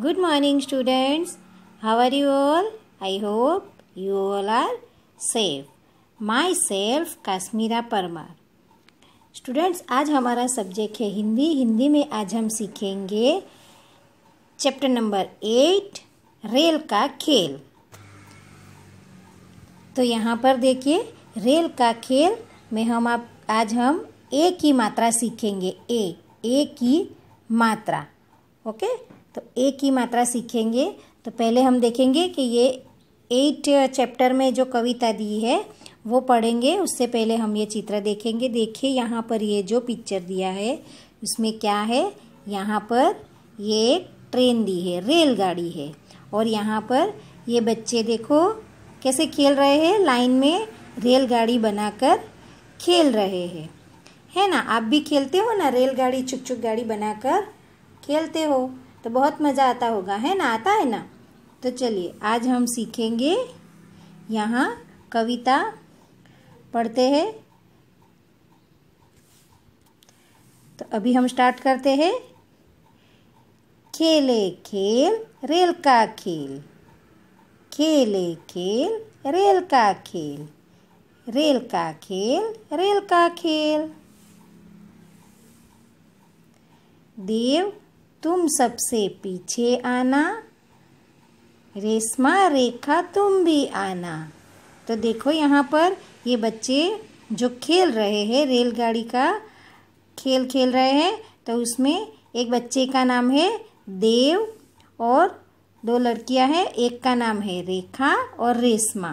Good morning students how are you all I hope you all are safe myself Kasmira Parmar students आज हमारा subject है हिंदी हिंदी में आज हम सीखेंगे चैप्टर नंबर एट रेल का खेल तो यहाँ पर देखिए रेल का खेल में हम आप आज हम ए की मात्रा सीखेंगे ए ए की मात्रा ओके तो ए की मात्रा सीखेंगे तो पहले हम देखेंगे कि ये एट चैप्टर uh, में जो कविता दी है वो पढ़ेंगे उससे पहले हम ये चित्र देखेंगे देखिए यहाँ पर ये जो पिक्चर दिया है उसमें क्या है यहाँ पर ये एक ट्रेन दी है रेलगाड़ी है और यहाँ पर ये बच्चे देखो कैसे खेल रहे हैं लाइन में रेलगाड़ी बनाकर खेल रहे हैं है ना आप भी खेलते हो ना रेलगाड़ी चुक चुक गाड़ी बनाकर खेलते हो तो बहुत मज़ा आता होगा है ना आता है ना तो चलिए आज हम सीखेंगे यहाँ कविता पढ़ते हैं तो अभी हम स्टार्ट करते हैं खेले खेल रेल का खेल खेले खेल रेल का खेल रेल का खेल रेल का खेल देव तुम सबसे पीछे आना रेशमा रेखा तुम भी आना तो देखो यहाँ पर ये बच्चे जो खेल रहे हैं रेलगाड़ी का खेल खेल रहे हैं तो उसमें एक बच्चे का नाम है देव और दो लड़कियाँ हैं एक का नाम है रेखा और रेशमा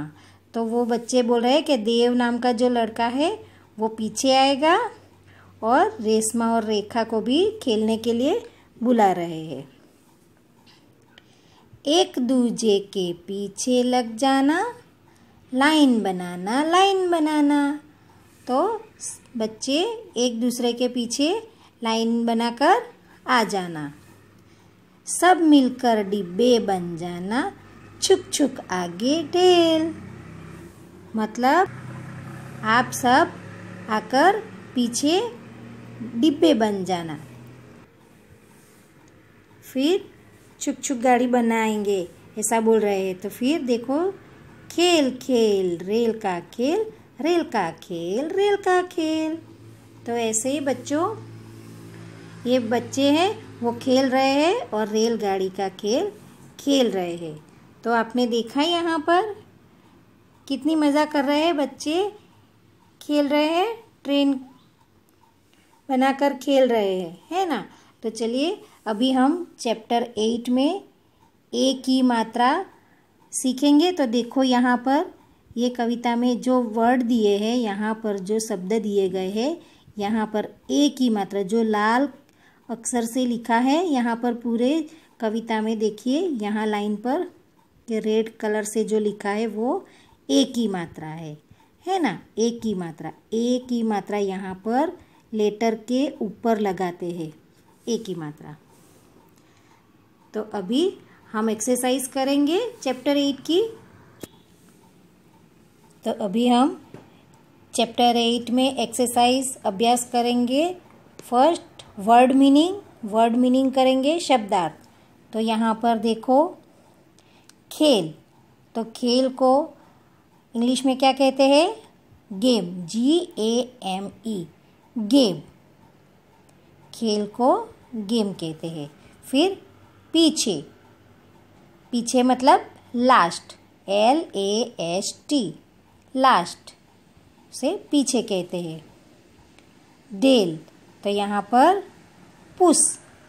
तो वो बच्चे बोल रहे हैं कि देव नाम का जो लड़का है वो पीछे आएगा और रेशमा और रेखा को भी खेलने के लिए बुला रहे हैं एक दूजे के पीछे लग जाना लाइन बनाना लाइन बनाना तो बच्चे एक दूसरे के पीछे लाइन बनाकर आ जाना सब मिलकर डिब्बे बन जाना छुक छुक आगे ढेल मतलब आप सब आकर पीछे डिब्बे बन जाना फिर छुक छुक गाड़ी बनाएंगे ऐसा बोल रहे हैं तो फिर देखो खेल खेल रेल का खेल रेल का खेल रेल का खेल तो ऐसे ही बच्चों ये बच्चे हैं वो खेल रहे हैं और रेलगाड़ी का खेल खेल रहे हैं तो आपने देखा यहाँ पर कितनी मज़ा कर रहे हैं बच्चे खेल रहे हैं ट्रेन बनाकर खेल रहे हैं है ना तो चलिए अभी हम चैप्टर एट में ए की मात्रा सीखेंगे तो देखो यहाँ पर ये कविता में जो वर्ड दिए हैं यहाँ पर जो शब्द दिए गए हैं यहाँ पर ए की मात्रा जो लाल अक्षर से लिखा है यहाँ पर पूरे कविता में देखिए यहाँ लाइन पर ये रेड कलर से जो लिखा है वो ए की मात्रा है है ना ए की मात्रा ए की मात्रा यहाँ पर लेटर के ऊपर लगाते हैं ए की मात्रा तो अभी हम एक्सरसाइज करेंगे चैप्टर एट की तो अभी हम चैप्टर एट में एक्सरसाइज अभ्यास करेंगे first word meaning word meaning करेंगे शब्दार्थ तो यहाँ पर देखो खेल तो खेल को इंग्लिश में क्या कहते हैं game G A M E game खेल को गेम कहते हैं फिर पीछे पीछे मतलब last L A S T last से पीछे कहते हैं डेल तो यहाँ पर पुस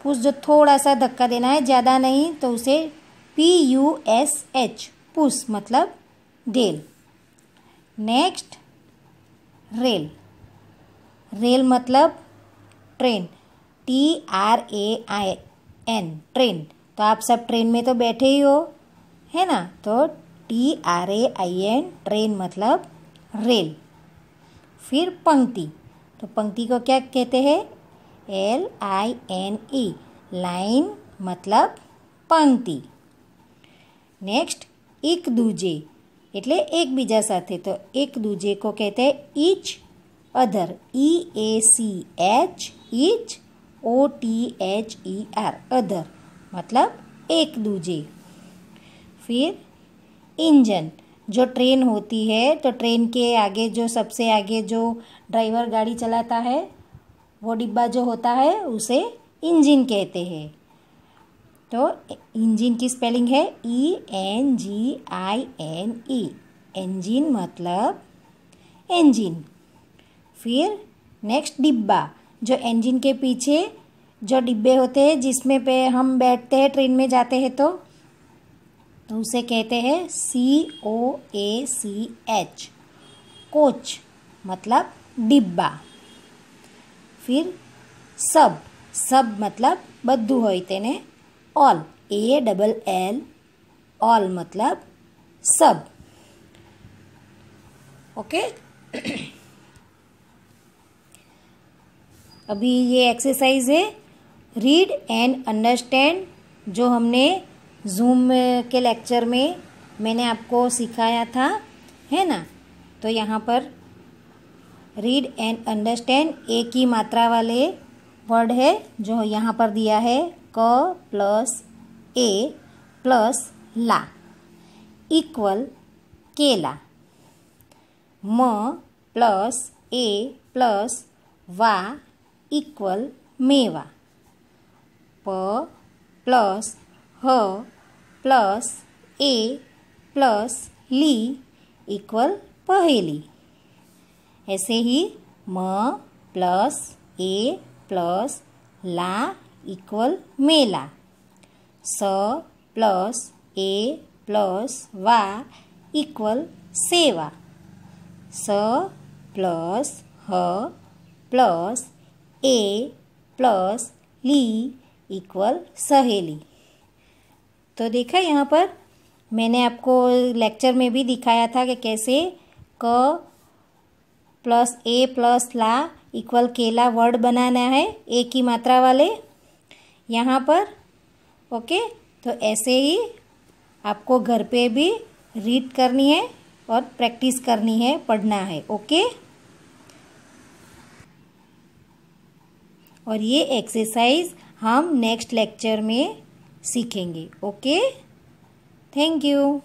पुस जो थोड़ा सा धक्का देना है ज़्यादा नहीं तो उसे P U S H push मतलब डेल नेक्स्ट रेल रेल मतलब train T R A I N train तो आप सब ट्रेन में तो बैठे ही हो है ना तो T R A I N train मतलब रेल फिर पंक्ति तो पंक्ति को क्या कहते हैं L I N E line मतलब पंक्ति नेक्स्ट एक दूजे એક एक बीजा એકબીજા तो एक दूजे को कहते हैं each other E A C H each O T H E R other मतलब एक दूजे फिर इंजन जो ट्रेन होती है तो ट्रेन के आगे जो सबसे आगे जो ड्राइवर गाड़ी चलाता है वो डिब्बा जो होता है उसे इंजन कहते हैं तो इंजन की स्पेलिंग है E N G I N E engine मतलब इंजन फिर नेक्स्ट डिब्बा जो इंजन के पीछे जो डिब्बे होते हैं जिसमें पे हम बैठते हैं ट्रेन में जाते हैं तो तो उसे कहते हैं सी ओ ए सी एच कोच मतलब डिब्बा फिर सब सब मतलब બધું હોય all A double L all मतलब सब ओके okay? अभी ये एक्सरसाइज है रीड एंड अंडरस्टैंड जो हमने जूम के लेक्चर में मैंने आपको सिखाया था है ना तो यहाँ पर रीड एंड अंडरस्टैंड एक ही मात्रा वाले वर्ड है जो यहाँ पर दिया है क प्लस ए प्लस ला इक्वल केला म प्लस ए प्लस वा इक्वल मेवा प प्लस ह प्लस ए प्लस ली इक्वल पहेली ऐसे ही म प्लस ए प्लस ला इक्वल मेला स प्लस ए प्लस वा इक्वल सेवा स प्लस ह प्लस ए प्लस ली इक्वल सहेली तो देखा यहाँ पर मैंने आपको लेक्चर में भी दिखाया था कि कैसे क प्लस ए प्लस ला इक्वल केला वर्ड बनाना है ए की मात्रा वाले यहाँ पर ओके तो ऐसे ही आपको घर पे भी रीड करनी है और प्रैक्टिस करनी है पढ़ना है ओके और ये एक्सरसाइज हम नेक्स्ट लेक्चर में सीखेंगे ओके थैंक यू